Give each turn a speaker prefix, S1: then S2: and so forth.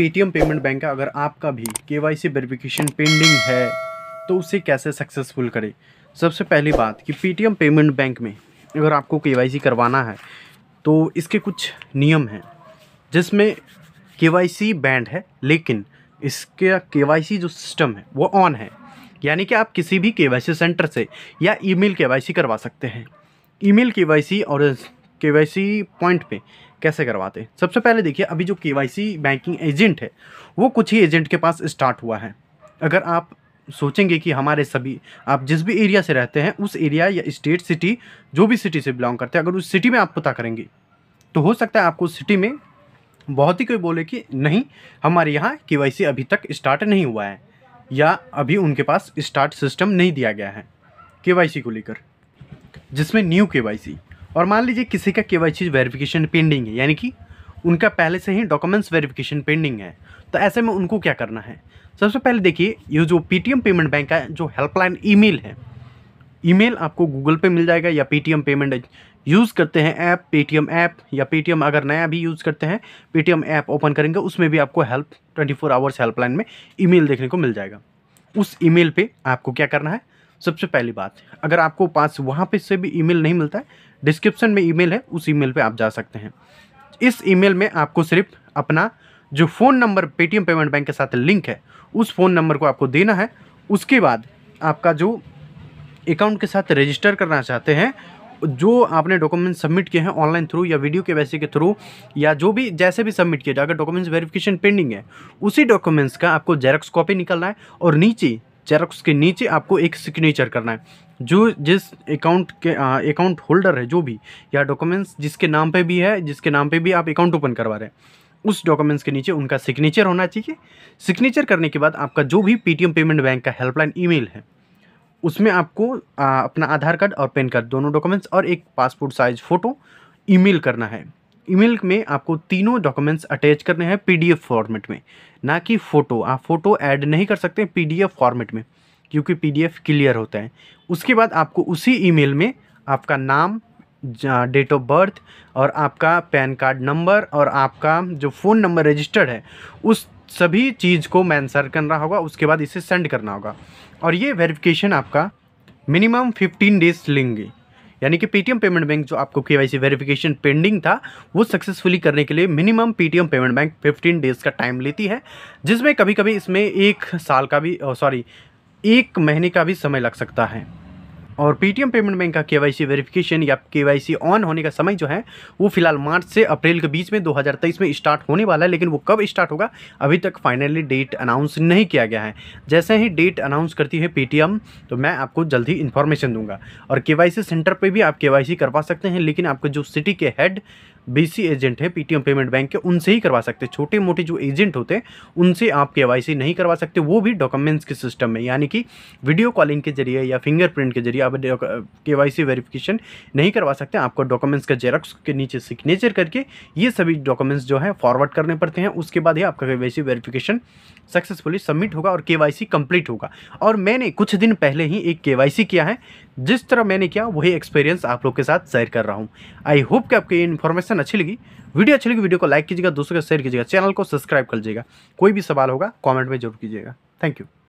S1: Paytm payment bank है अगर आपका भी के वाई सी वेरिफिकेशन पेंडिंग है तो उसे कैसे सक्सेसफुल करें सबसे पहली बात कि पेटीएम पेमेंट बैंक में अगर आपको के वाई सी करवाना है तो इसके कुछ नियम हैं जिसमें के वाई सी बैंड है लेकिन इसके के वाई सी जो सिस्टम है वो ऑन है यानी कि आप किसी भी के वाई सी सेंटर से या ई मेल के वाई सी करवा सकते हैं ई मेल के वाई सी और के वाई सी पॉइंट पे कैसे करवाते सबसे पहले देखिए अभी जो के बैंकिंग एजेंट है वो कुछ ही एजेंट के पास स्टार्ट हुआ है अगर आप सोचेंगे कि हमारे सभी आप जिस भी एरिया से रहते हैं उस एरिया या स्टेट सिटी जो भी सिटी से बिलोंग करते हैं अगर उस सिटी में आप पता करेंगे तो हो सकता है आपको उस सिटी में बहुत ही कोई बोले कि नहीं हमारे यहाँ के अभी तक स्टार्ट नहीं हुआ है या अभी उनके पास स्टार्ट सिस्टम नहीं दिया गया है के को लेकर जिसमें न्यू के और मान लीजिए किसी का वाई चीज़ वेरिफिकेशन पेंडिंग है यानी कि उनका पहले से ही डॉक्यूमेंट्स वेरिफिकेशन पेंडिंग है तो ऐसे में उनको क्या करना है सबसे पहले देखिए ये जो पेटीएम पेमेंट बैंक का जो हेल्पलाइन ईमेल है ईमेल आपको गूगल पे मिल जाएगा या पेटीएम पेमेंट यूज़ करते हैं ऐप पेटीएम ऐप या पेटीएम अगर नया भी यूज़ करते हैं पेटीएम ऐप ओपन करेंगे उसमें भी आपको help twenty four hours helpline में ई देखने को मिल जाएगा उस ई मेल आपको क्या करना है सबसे पहली बात अगर आपको पास वहाँ पे से भी ईमेल नहीं मिलता है डिस्क्रिप्शन में ईमेल है उस ईमेल पे आप जा सकते हैं इस ईमेल में आपको सिर्फ अपना जो phone number Paytm payment bank के साथ लिंक है उस फ़ोन नंबर को आपको देना है उसके बाद आपका जो अकाउंट के साथ रजिस्टर करना चाहते हैं जो आपने डॉक्यूमेंट सबमिट किए हैं ऑनलाइन थ्रू या वीडियो के वैसे के थ्रू या जो भी जैसे भी सबमिट किया जाए अगर डॉक्यूमेंट्स वेरिफिकेशन पेंडिंग है उसी डॉक्यूमेंट्स का आपको जेरोक्स कॉपी निकलना है और नीचे जेरोक्स के नीचे आपको एक सिग्नेचर करना है जो जिस अकाउंट के अकाउंट होल्डर है जो भी या डॉक्यूमेंट्स जिसके नाम पे भी है जिसके नाम पे भी आप अकाउंट ओपन करवा रहे हैं उस डॉक्यूमेंट्स के नीचे उनका सिग्नेचर होना चाहिए सिग्नेचर करने के बाद आपका जो भी पेटीएम पेमेंट बैंक का हेल्पलाइन ई है उसमें आपको आ, अपना आधार कार्ड और पेन कार्ड दोनों डॉक्यूमेंट्स और एक पासपोर्ट साइज फ़ोटो ईमेल करना है ईमेल में आपको तीनों डॉक्यूमेंट्स अटैच करने हैं पीडीएफ फॉर्मेट में ना कि फ़ोटो आप फ़ोटो ऐड नहीं कर सकते पीडीएफ फॉर्मेट में क्योंकि पीडीएफ क्लियर होता है उसके बाद आपको उसी ईमेल में आपका नाम डेट ऑफ बर्थ और आपका पैन कार्ड नंबर और आपका जो फ़ोन नंबर रजिस्टर्ड है उस सभी चीज़ को मैंसर करना होगा उसके बाद इसे सेंड करना होगा और ये वेरिफिकेशन आपका मिनिमम फिफ्टीन डेज लेंगे यानी कि पेटीएम पेमेंट बैंक जो आपको के वाई वेरिफिकेशन पेंडिंग था वो सक्सेसफुली करने के लिए minimum Paytm payment bank 15 days का टाइम लेती है जिसमें कभी कभी इसमें एक साल का भी सॉरी oh, एक महीने का भी समय लग सकता है और पेटीएम पेमेंट बैंक का केवाईसी वेरिफिकेशन या केवाईसी ऑन होने का समय जो है वो फिलहाल मार्च से अप्रैल के बीच में 2023 में स्टार्ट होने वाला है लेकिन वो कब स्टार्ट होगा अभी तक फाइनली डेट अनाउंस नहीं किया गया है जैसे ही डेट अनाउंस करती है पेटीएम तो मैं आपको जल्द ही इन्फॉर्मेशन दूंगा और के सेंटर पर भी आप के करवा सकते हैं लेकिन आपको जो सिटी के हेड बीसी एजेंट है पीटीएम पेमेंट बैंक के उनसे ही करवा सकते छोटे मोटे जो एजेंट होते हैं उनसे आप के नहीं करवा सकते वो भी डॉक्यूमेंट्स के सिस्टम में यानी कि वीडियो कॉलिंग के जरिए या फिंगरप्रिंट के जरिए आप के वाई नहीं करवा सकते आपको डॉक्यूमेंट्स का जेरक्स के नीचे सिग्नेचर करके ये सभी डॉक्यूमेंट्स जो है फॉरवर्ड करने पड़ते हैं उसके बाद ही आपका के वाई सक्सेसफुली सबमिट होगा और के वाई कंप्लीट होगा और मैंने कुछ दिन पहले ही एक के किया है जिस तरह मैंने किया वही एक्सपीरियंस आप लोग के साथ शेयर कर रहा हूँ आई होप कि आपके इन्फॉर्मेशन इन्फॉर्मेशन अच्छी लगी वीडियो अच्छी लगी वीडियो को लाइक कीजिएगा दोस्तों के शेयर कीजिएगा चैनल को सब्सक्राइब कर लीजिएगा कोई भी सवाल होगा कॉमेंट में जरूर कीजिएगा थैंक यू